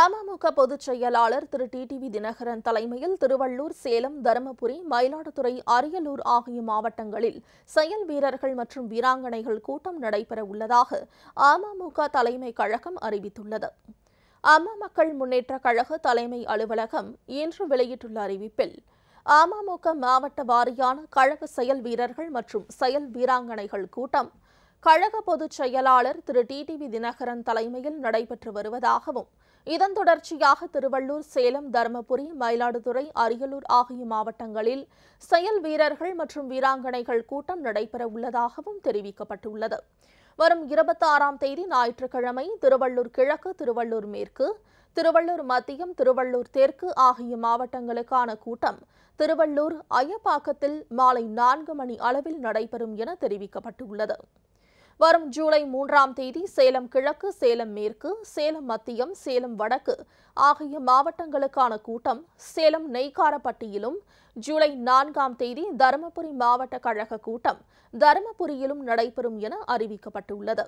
அமமுக பொதுச் செயலாளர் திரு டிடிவி தினகரன் தலைமையில் திருவள்ளூர் சேலம் தருமபுரி மயிலாடுதுறை அரியலூர் ஆகிய மாவட்டங்களில் செயல் வீரர்கள் மற்றும் வீராங்கனைகள் கூட்டம் நடைபெற உள்ளதாக அமமுக தலைமை கழகம் அறிவித்துள்ளது அம்மா மக்கள் முன்னேற்ற கழக தலைமை அலுவலகம் இன்று வெளியிட்டுள்ள அறிவிப்பில் அமமுக மாவட்ட வாரியான கழக செயல் வீரர்கள் மற்றும் செயல் வீராங்கனைகள் கூட்டம் கழக பொதுச் செயலாளர் திரு டிடிவி தினகரன் தலைமையில் நடைபெற்று வருவதாகவும் இதன் தொடர்ச்சியாக திருவள்ளூர் சேலம் தருமபுரி மயிலாடுதுறை அரியலூர் ஆகிய மாவட்டங்களில் செயல் வீரர்கள் மற்றும் வீராங்கனைகள் கூட்டம் நடைபெற உள்ளதாகவும் தெரிவிக்கப்பட்டுள்ளது வரும் இருபத்தாறாம் தேதி ஞாயிற்றுக்கிழமை திருவள்ளூர் கிழக்கு திருவள்ளூர் மேற்கு திருவள்ளூர் மத்தியம் திருவள்ளூர் தெற்கு ஆகிய மாவட்டங்களுக்கான கூட்டம் திருவள்ளூர் அயப்பாக்கத்தில் மாலை நான்கு மணி அளவில் நடைபெறும் என தெரிவிக்கப்பட்டுள்ளது வரும் ஜூலை மூன்றாம் தேதி சேலம் கிழக்கு சேலம் மேற்கு சேலம் மத்தியம் சேலம் வடக்கு ஆகிய மாவட்டங்களுக்கான கூட்டம் சேலம் நெய்காரப்பட்டியிலும் ஜூலை நான்காம் தேதி தருமபுரி மாவட்ட கழக கூட்டம் தருமபுரியிலும் நடைபெறும் என அறிவிக்கப்பட்டுள்ளது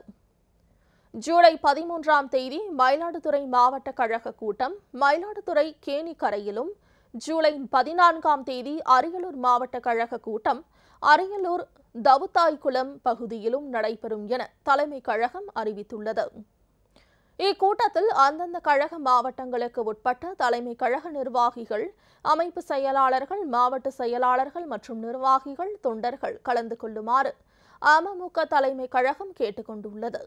ஜூலை பதிமூன்றாம் தேதி மயிலாடுதுறை மாவட்ட கழக கூட்டம் மயிலாடுதுறை கேணிக்கரையிலும் ஜூலை பதினான்காம் தேதி அரியலூர் மாவட்ட கழக கூட்டம் அரியலூர் தவுத்தாய்குளம் பகுதியிலும் நடைபெறும் என தலைமை கழகம் அறிவித்துள்ளது இக்கூட்டத்தில் அந்தந்த கழக மாவட்டங்களுக்கு உட்பட்ட தலைமை கழக நிர்வாகிகள் அமைப்பு செயலாளர்கள் மாவட்ட செயலாளர்கள் மற்றும் நிர்வாகிகள் தொண்டர்கள் கலந்து கொள்ளுமாறு அமமுக தலைமை கழகம் கேட்டுக்கொண்டுள்ளது